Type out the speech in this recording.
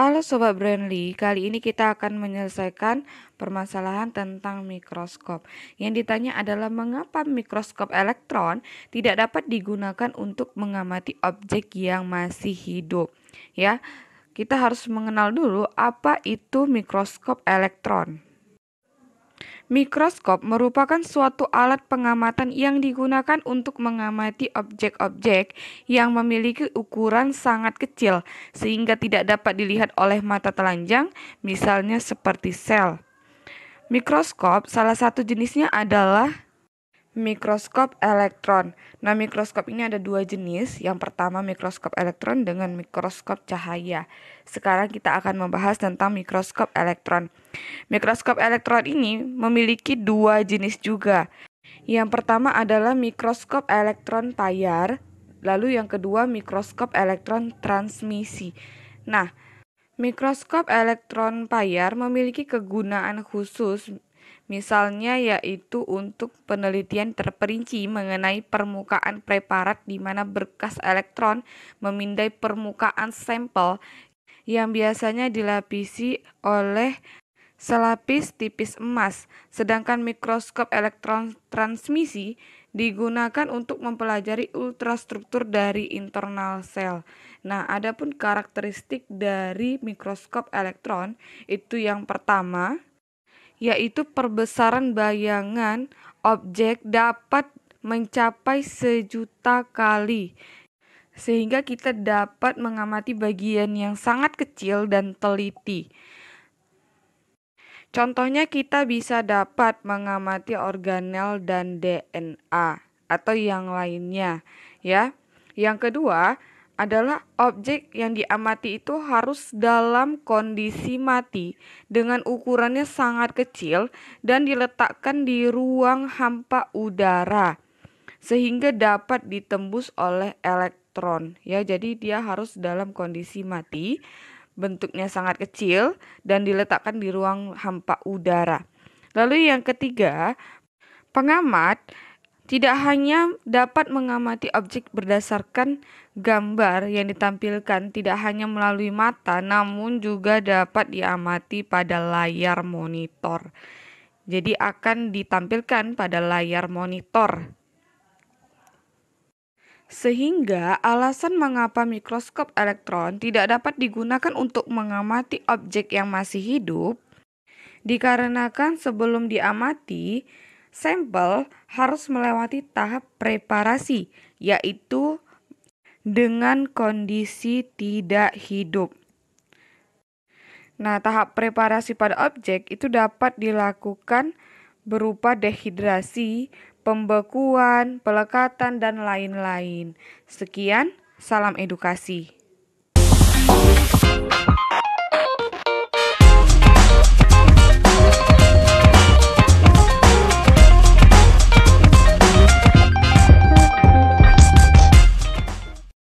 Halo Sobat Brandly, kali ini kita akan menyelesaikan permasalahan tentang mikroskop. Yang ditanya adalah mengapa mikroskop elektron tidak dapat digunakan untuk mengamati objek yang masih hidup. Ya, kita harus mengenal dulu apa itu mikroskop elektron. Mikroskop merupakan suatu alat pengamatan yang digunakan untuk mengamati objek-objek yang memiliki ukuran sangat kecil sehingga tidak dapat dilihat oleh mata telanjang, misalnya seperti sel. Mikroskop salah satu jenisnya adalah Mikroskop elektron. Nah, mikroskop ini ada dua jenis. Yang pertama mikroskop elektron dengan mikroskop cahaya. Sekarang kita akan membahas tentang mikroskop elektron. Mikroskop elektron ini memiliki dua jenis juga. Yang pertama adalah mikroskop elektron payar, lalu yang kedua mikroskop elektron transmisi. Nah, mikroskop elektron payar memiliki kegunaan khusus Misalnya yaitu untuk penelitian terperinci mengenai permukaan preparat di mana berkas elektron memindai permukaan sampel yang biasanya dilapisi oleh selapis tipis emas, sedangkan mikroskop elektron transmisi digunakan untuk mempelajari ultrastruktur dari internal sel. Nah, adapun karakteristik dari mikroskop elektron itu yang pertama yaitu perbesaran bayangan objek dapat mencapai sejuta kali sehingga kita dapat mengamati bagian yang sangat kecil dan teliti. Contohnya kita bisa dapat mengamati organel dan DNA atau yang lainnya, ya. Yang kedua, adalah objek yang diamati itu harus dalam kondisi mati dengan ukurannya sangat kecil dan diletakkan di ruang hampa udara sehingga dapat ditembus oleh elektron ya jadi dia harus dalam kondisi mati bentuknya sangat kecil dan diletakkan di ruang hampa udara lalu yang ketiga pengamat tidak hanya dapat mengamati objek berdasarkan gambar yang ditampilkan, tidak hanya melalui mata, namun juga dapat diamati pada layar monitor. Jadi, akan ditampilkan pada layar monitor. Sehingga alasan mengapa mikroskop elektron tidak dapat digunakan untuk mengamati objek yang masih hidup dikarenakan sebelum diamati, sampel harus melewati tahap preparasi, yaitu dengan kondisi tidak hidup. Nah, tahap preparasi pada objek itu dapat dilakukan berupa dehidrasi, pembekuan, pelekatan, dan lain-lain. Sekian, salam edukasi.